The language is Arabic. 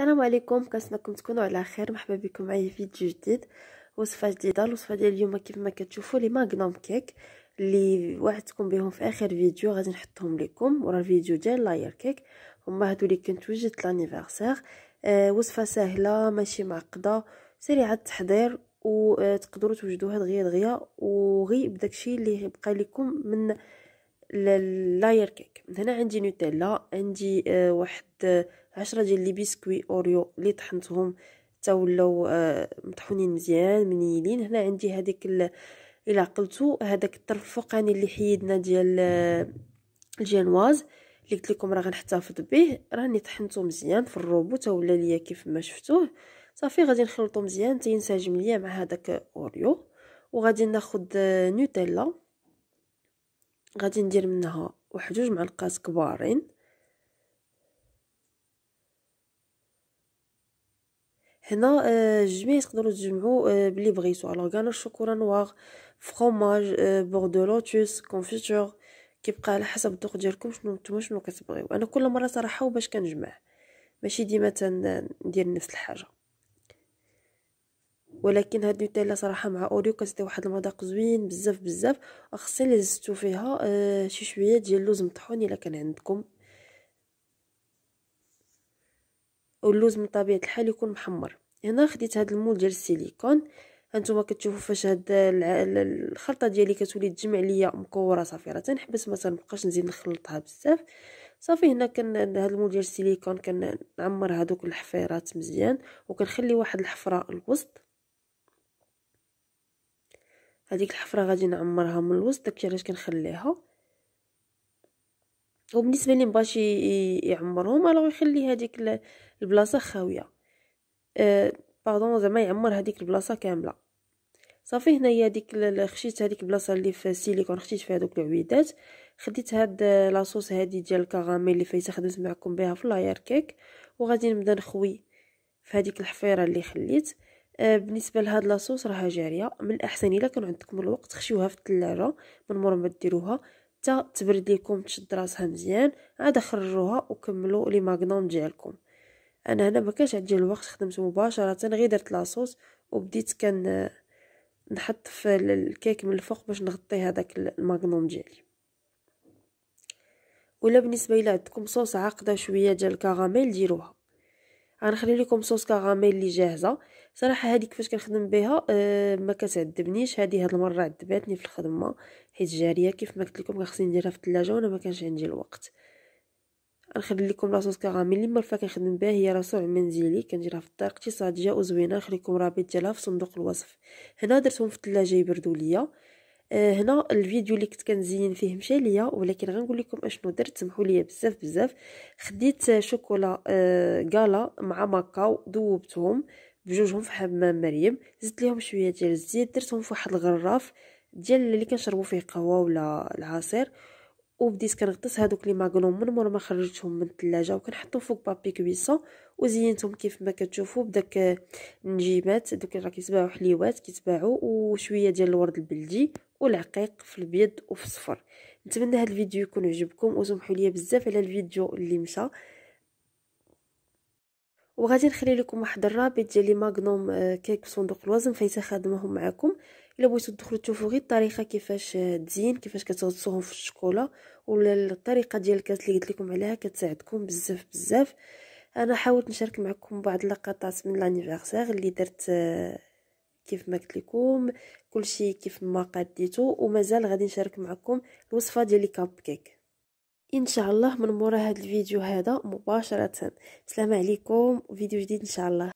السلام عليكم كنتمنى تكونوا على خير مرحبا بكم معايا فيديو جديد وصفه جديده الوصفه ديال اليوم كيف ما كتشوفوا لي ماغنوم كيك اللي وعدتكم بهم في اخر فيديو غادي نحطهم لكم ورا الفيديو ديال لاير كيك هما هادو اللي كنت وجدت لانيفرسير آه وصفه سهله ماشي معقده سريعه التحضير وتقدروا آه، توجدوها دغيا دغيا وغي بداكشي اللي بقى لكم من لاير كيك هنا عندي نوتيلا عندي آه، واحد آه، عشرة ديال لي بيسكوي اوريو اللي طحنتهم حتى ولاو آه، مطحونين مزيان منيلين هنا عندي هذيك الا عقلتو هذاك الطرف الفوقاني اللي حيدنا ديال الجينواز اللي قلت لكم راه غنحتفظ به راني طحنته مزيان في الروبو تا ولا ليا كيف ما شفتوه صافي غادي نخلطو مزيان تينسجم ليا مع هذاك اوريو وغادي ناخد نوتيلا غادي ندير منها واحد جوج معلقات كبارين هنا آه، الجميع تقدروا تجمعوا آه، بلي بغيتو الوغ كان الشوكولا نوار فرماج آه، بور دو لوتوس كونفيتور كيبقى على حسب الذوق ديالكم شنو نتوما شنو كتبغيو انا كل مره صراحه باش كنجمع ماشي ديما تندير نفس الحاجه ولكن هاد نوتيلا صراحه مع اوريو كتعطي واحد المذاق زوين بزاف بزاف خصني اللي زدتو فيها آه شي شويه ديال اللوز مطحون الا كان عندكم واللوز من طبيعه الحال يكون محمر هنا خديت هاد المول ديال السيليكون هانتوما كتشوفوا فاش هاد الخلطه ديالي كتولي تجمع ليا مكوره صافي راه تنحبس ما تنبقاش نزيد نخلطها بزاف صافي هنا كان هاد المول ديال السيليكون كنعمر هادوك الحفيرات مزيان وكنخلي واحد الحفره الوسط هذيك الحفره غادي نعمرها من الوسط داكشي علاش كنخليها وبالنسبه اللي مبغاش يعمرهم الوغ يخلي هذيك البلاصه خاويه باردون أه، زعما يعمر هذيك البلاصه كامله صافي هنايا هذيك خشيت هذيك البلاصه اللي في السيليكون خشيت فيها دوك العويدات خديت هاد آه، لاصوص هادي ديال الكراميل اللي فايته خدمت معكم بها في لاير كيك وغادي نبدا نخوي في هذيك الحفيره اللي خليت آه، بالنسبه لهاد لاصوص راها جاريه من الاحسن الا كان عندكم الوقت خشيوها في الثلاجه من مور ما ديروها حتى تبرد لكم تشد راسها مزيان عاد خرجوها وكملوا لي ماغنوم ديالكم انا هنا ما كانش عندي الوقت خدمت مباشره غير درت لاصوص وبديت كان آه، نحط في الكيك من الفوق باش نغطي هذاك الماغنوم ديالي ولا بالنسبه الى عندكم صوص عاقده شويه ديال الكراميل ديروها غنخلي لكم صوص كغاميل اللي جاهزه صراحه هذه كيفاش كنخدم بها أه ما كتعذبنيش هذه هاد المره عذباتني في الخدمه حيت جاريه كيف ما قلت لكم خاصني خصني نديرها في الثلاجه وانا ما كانش عندي الوقت غنخلي لكم لاصوص كغاميل اللي مرفه كنخدم بها هي راسو منزلي كنديرها في طريقتي اقتصاديه وزوينه لكم رابط ديالها في صندوق الوصف هنا درتهم في الثلاجه يبردوا ليا آه هنا الفيديو اللي كنت كنزين فيه مشى ليا ولكن غنقول لكم اشنو درت سمحوا لي بزاف بزاف خديت شوكولا آه غالا مع ماكاو ذوبتهم بجوجهم في حمام مريم زدت ليهم شويه ديال الزيت درتهم في واحد الغراف ديال اللي كنشربوا فيه قهوه ولا العصير وبديت كنغطس هادوك لي ماغلون من مور ما خرجتهم من الثلاجه وكنحطو فوق بابي كويسون وزينتهم كيف ما كتشوفوا بداك النجيبات دوك راه كيتباعوا حليوات كيتباعوا وشويه ديال الورد البلدي والعقيق في البيض وفي الصفر نتمنى هاد الفيديو يكون عجبكم وسمحوا لي بزاف على الفيديو اللي مشى وغادي نخلي لكم واحد الرابط ديال لي ماغنوم آه، كيك بصندوق الوزن فايتا خادمهم معكم الا بغيتو تدخلوا تشوفوا غير الطريقه كيفاش تزين آه، كيفاش كتغطسوهم في الشوكولا ولا الطريقه ديال الكاس اللي قلت لكم عليها كتساعدكم بزاف بزاف انا حاولت نشارك معكم بعض اللقطات من لانيفرسير اللي درت آه، كيف ما قلت لكم كلشي كيف ما قديتو ومازال غادي نشارك معكم الوصفه ديال لي كاب كيك ان شاء الله من مورا هاد الفيديو هذا مباشره السلام عليكم وفيديو جديد ان شاء الله